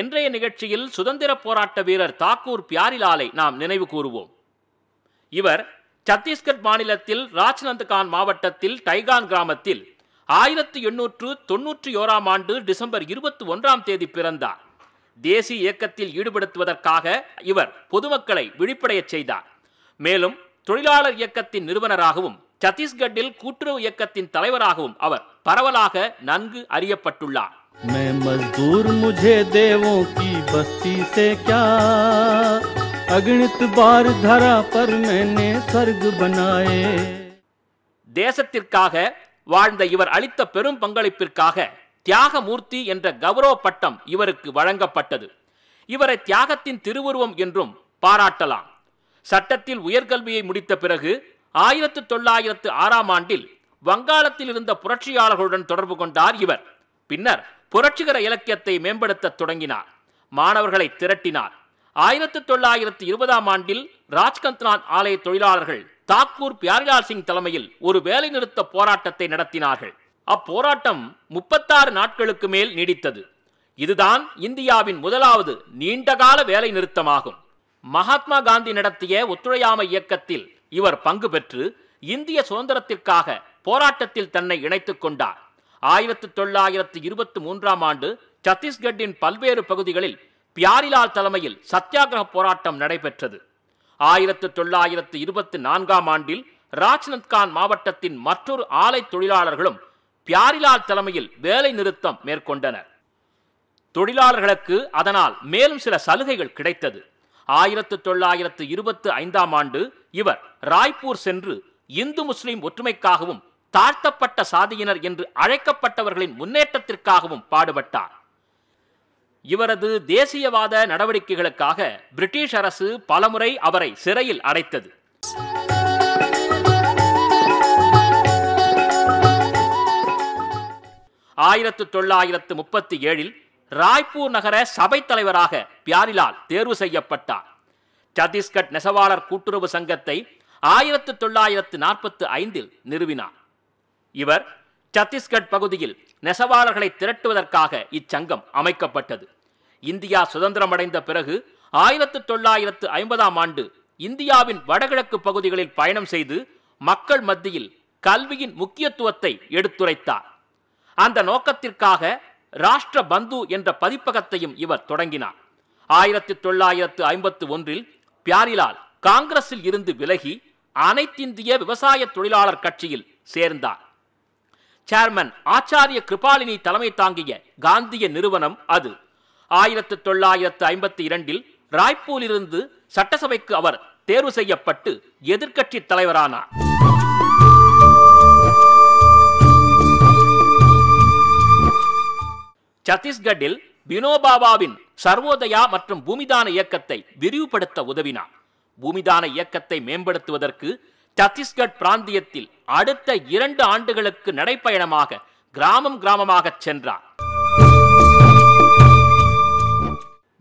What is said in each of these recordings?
இன்றைய நிகழ்ச்சியில் சுதந்திர போராட்ட வீரர் தாக்கூர் பியாரிலாலை நாம் நினைவு கூறுவோம் இவர் சத்தீஸ்கர் மாநிலத்தில் ராஜ்நந்த்கான் மாவட்டத்தில் டைகான் கிராமத்தில் ஆயிரத்தி எண்ணூற்று தொன்னூற்றி ஓராம் ஆண்டு டிசம்பர் இருபத்தி ஒன்றாம் தேதி பிறந்தார் தேசிய இயக்கத்தில் ஈடுபடுத்துவதற்காக இவர் பொதுமக்களை விழிப்படையச் செய்தார் மேலும் தொழிலாளர் இயக்கத்தின் நிறுவனராகவும் சத்தீஸ்கட்டில் கூட்டுறவு இயக்கத்தின் தலைவராகவும் அவர் பரவலாக நன்கு அறியப்பட்டுள்ளார் मैं मजदूर मुझे देवों की बस्ती से क्या அகணித்து பார் தரா பர் சர்கு பனாயே தேசத்திற்காக வாழ்ந்த இவர் அளித்த பெரும் பங்களிப்பிற்காக தியாகமூர்த்தி என்ற கௌரவ பட்டம் இவருக்கு வழங்கப்பட்டது இவரை தியாகத்தின் திருவுருவம் என்றும் பாராட்டலாம் சட்டத்தில் உயர்கல்வியை முடித்த பிறகு ஆயிரத்து தொள்ளாயிரத்து ஆறாம் ஆண்டில் வங்காளத்தில் இருந்த புரட்சியாளர்களுடன் தொடர்பு கொண்டார் இவர் பின்னர் புரட்சிகர இலக்கியத்தை மேம்படுத்த தொடங்கினார் மாணவர்களை திரட்டினார் ஆயிரத்தி தொள்ளாயிரத்தி இருபதாம் ஆண்டில் ராஜ்கந்த்நாத் ஆலய தொழிலாளர்கள் தாக்கூர் பியாரிலால் சிங் தலைமையில் ஒரு வேலைநிறுத்த போராட்டத்தை நடத்தினார்கள் அப்போராட்டம் முப்பத்தாறு நாட்களுக்கு மேல் நீடித்தது இதுதான் இந்தியாவின் முதலாவது நீண்டகால வேலை நிறுத்தமாகும் மகாத்மா காந்தி நடத்திய ஒத்துழையாமை இயக்கத்தில் இவர் பங்கு பெற்று இந்திய சுதந்திரத்திற்காக போராட்டத்தில் தன்னை இணைத்துக் கொண்டார் ஆயிரத்து தொள்ளாயிரத்து இருபத்தி மூன்றாம் ஆண்டு சத்தீஸ்கட்டின் பல்வேறு பகுதிகளில் பியாரிலால் தலைமையில் சத்தியாகிரக போராட்டம் நடைபெற்றது ஆயிரத்து தொள்ளாயிரத்து இருபத்தி நான்காம் ஆண்டில் ராஜ்நந்த்கான் மாவட்டத்தின் மற்றொரு ஆலை தொழிலாளர்களும் பியாரிலால் தலைமையில் வேலை நிறுத்தம் மேற்கொண்டனர் தொழிலாளர்களுக்கு அதனால் மேலும் சில சலுகைகள் கிடைத்தது ஆயிரத்து தொள்ளாயிரத்து இருபத்து ஐந்தாம் ஆண்டு இவர் ராய்ப்பூர் சென்று இந்து முஸ்லிம் ஒற்றுமைக்காகவும் தாழ்த்தப்பட்ட சாதியினர் என்று அழைக்கப்பட்டவர்களின் முன்னேற்றத்திற்காகவும் பாடுபட்டார் இவரது தேசியவாத நடவடிக்கைகளுக்காக பிரிட்டிஷ் அரசு பலமுறை அவரை சிறையில் அடைத்தது ஆயிரத்து தொள்ளாயிரத்து முப்பத்தி ஏழில் ராய்ப்பூர் நகர சபை தலைவராக பியாரிலால் தேர்வு செய்யப்பட்டார் சத்தீஸ்கட் நெசவாளர் கூட்டுறவு சங்கத்தை ஆயிரத்து தொள்ளாயிரத்து நாற்பத்தி ஐந்தில் நிறுவினார் இவர் சத்தீஸ்கட் பகுதியில் நெசவாளர்களை திரட்டுவதற்காக இச்சங்கம் அமைக்கப்பட்டது இந்தியா சுதந்திரமடைந்த பிறகு ஆயிரத்து தொள்ளாயிரத்து ஐம்பதாம் ஆண்டு இந்தியாவின் வடகிழக்கு பகுதிகளில் பயணம் செய்து மக்கள் மத்தியில் கல்வியின் முக்கியத்துவத்தை எடுத்துரைத்தார் அந்த நோக்கத்திற்காக ராஷ்டிர பந்து என்ற பதிப்பகத்தையும் இவர் தொடங்கினார் ஆயிரத்தி தொள்ளாயிரத்து ஐம்பத்து ஒன்றில் பியாரிலால் காங்கிரஸில் இருந்து விலகி அனைத்திந்திய விவசாய தொழிலாளர் கட்சியில் சேர்ந்தார் சேர்மன் ஆச்சாரிய கிருபாலினி தலைமை தாங்கிய காந்திய நிறுவனம் அது ஆயிரத்து தொள்ளாயிரத்து ஐம்பத்தி இரண்டில் ராய்ப்பூரிலிருந்து சட்டசபைக்கு அவர் தேர்வு செய்யப்பட்டு எதிர்கட்சி தலைவரானார் சத்தீஸ்கட்டில் வினோபாபாவின் சர்வோதயா மற்றும் பூமிதான இயக்கத்தை விரிவுபடுத்த உதவினார் பூமிதான இயக்கத்தை மேம்படுத்துவதற்கு சத்தீஸ்கட் பிராந்தியத்தில் அடுத்த இரண்டு ஆண்டுகளுக்கு நடைப்பயணமாக கிராமம் கிராமமாக சென்றார்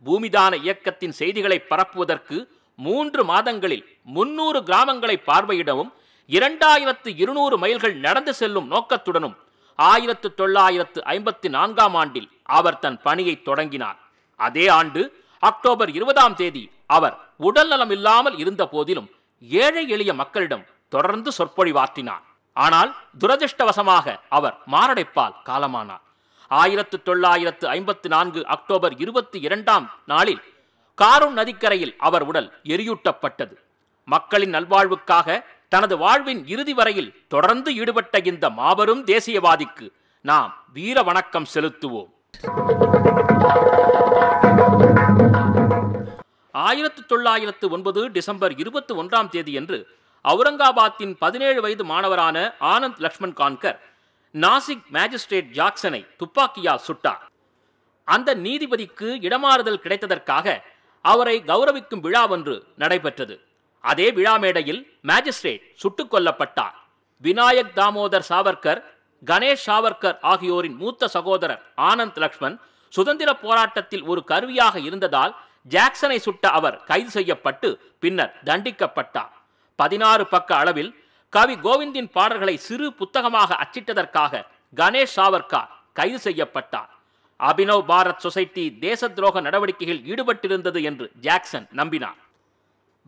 பூமிதான இயக்கத்தின் செய்திகளை பரப்புவதற்கு மூன்று மாதங்களில் முன்னூறு கிராமங்களை பார்வையிடவும் இரண்டாயிரத்து இருநூறு மைல்கள் நடந்து செல்லும் நோக்கத்துடனும் ஆயிரத்து தொள்ளாயிரத்து ஐம்பத்தி நான்காம் ஆண்டில் அவர் தன் பணியை தொடங்கினார் அதே ஆண்டு அக்டோபர் இருபதாம் தேதி அவர் நலம் இல்லாமல் இருந்த போதிலும் ஏழை எளிய மக்களிடம் தொடர்ந்து சொற்பொழிவாற்றினார் ஆனால் துரதிருஷ்டவசமாக அவர் மாரடைப்பால் காலமானார் ஆயிரத்து தொள்ளாயிரத்து ஐம்பத்து நான்கு அக்டோபர் இருபத்தி இரண்டாம் நாளில் காரும் நதிக்கரையில் அவர் உடல் எரியூட்டப்பட்டது மக்களின் நல்வாழ்வுக்காக தனது வாழ்வின் இறுதி வரையில் தொடர்ந்து ஈடுபட்ட இந்த மாபெரும் தேசியவாதிக்கு நாம் வீர வணக்கம் செலுத்துவோம் ஆயிரத்து தொள்ளாயிரத்து ஒன்பது டிசம்பர் இருபத்தி ஒன்றாம் தேதியன்று அவுரங்காபாத்தின் பதினேழு வயது மாணவரான ஆனந்த் லக்ஷ்மண் கான்கர் நாசிக் மேஜிஸ்ட்ரேட் ஜாக்சனை துப்பாக்கியால் சுட்டார் அந்த நீதிபதிக்கு இடமாறுதல் கிடைத்ததற்காக அவரை கௌரவிக்கும் விழா ஒன்று நடைபெற்றது அதே விழா மேடையில் மேஜிஸ்ட்ரேட் சுட்டுக் கொல்லப்பட்டார் விநாயக் தாமோதர் சாவர்கர் கணேஷ் சாவர்கர் ஆகியோரின் மூத்த சகோதரர் ஆனந்த் லக்ஷ்மண் சுதந்திர போராட்டத்தில் ஒரு கருவியாக இருந்ததால் ஜாக்சனை சுட்ட அவர் கைது செய்யப்பட்டு பின்னர் தண்டிக்கப்பட்டார் பதினாறு பக்க அளவில் கவி கோவிந்தின் பாடல்களை சிறு புத்தகமாக அச்சிட்டதற்காக கணேஷ் சாவர்கார் கைது செய்யப்பட்டார் அபினவ் பாரத் சொசைட்டி தேச துரோக நடவடிக்கையில் ஈடுபட்டிருந்தது என்று ஜாக்சன் நம்பினார்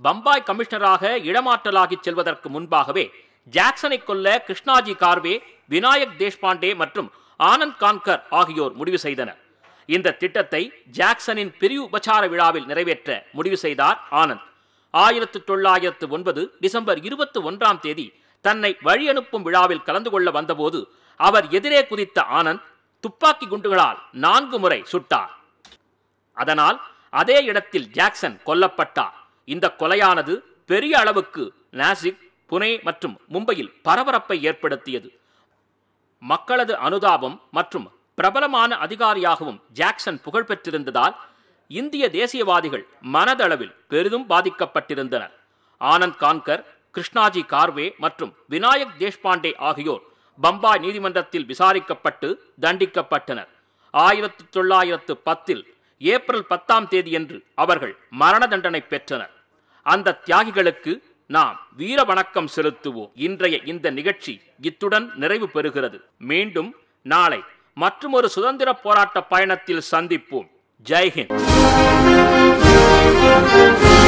பம்பாய் கமிஷனராக இடமாற்றலாகி செல்வதற்கு முன்பாகவே ஜாக்சனை கொல்ல கிருஷ்ணாஜி கார்வே விநாயக் தேஷ்பாண்டே மற்றும் ஆனந்த் கான்கர் ஆகியோர் முடிவு செய்தனர் இந்த திட்டத்தை ஜாக்சனின் பிரிவு உபச்சார விழாவில் நிறைவேற்ற முடிவு செய்தார் ஆனந்த் ஆயிரத்து தொள்ளாயிரத்து ஒன்பது டிசம்பர் இருபத்தி ஒன்றாம் தேதி தன்னை வழி அனுப்பும் விழாவில் கலந்து கொள்ள வந்தபோது அவர் எதிரே குதித்த ஆனந்த் துப்பாக்கி குண்டுகளால் நான்கு முறை சுட்டார் அதனால் அதே இடத்தில் ஜாக்சன் கொல்லப்பட்டார் இந்த கொலையானது பெரிய அளவுக்கு நாசிக் புனே மற்றும் மும்பையில் பரபரப்பை ஏற்படுத்தியது மக்களது அனுதாபம் மற்றும் பிரபலமான அதிகாரியாகவும் ஜாக்சன் புகழ் பெற்றிருந்ததால் இந்திய தேசியவாதிகள் மனதளவில் பெரிதும் பாதிக்கப்பட்டிருந்தனர் ஆனந்த் கான்கர் கிருஷ்ணாஜி கார்வே மற்றும் விநாயக் தேஷ்பாண்டே ஆகியோர் பம்பாய் நீதிமன்றத்தில் விசாரிக்கப்பட்டு தண்டிக்கப்பட்டனர் ஆயிரத்தி தொள்ளாயிரத்து பத்தில் ஏப்ரல் பத்தாம் தேதியன்று அவர்கள் மரண தண்டனை பெற்றனர் அந்த தியாகிகளுக்கு நாம் வீர வணக்கம் செலுத்துவோம் இன்றைய இந்த நிகழ்ச்சி இத்துடன் நிறைவு பெறுகிறது மீண்டும் நாளை மற்றும் ஒரு சுதந்திர போராட்ட பயணத்தில் சந்திப்போம் ஜெய்ஹிந்த்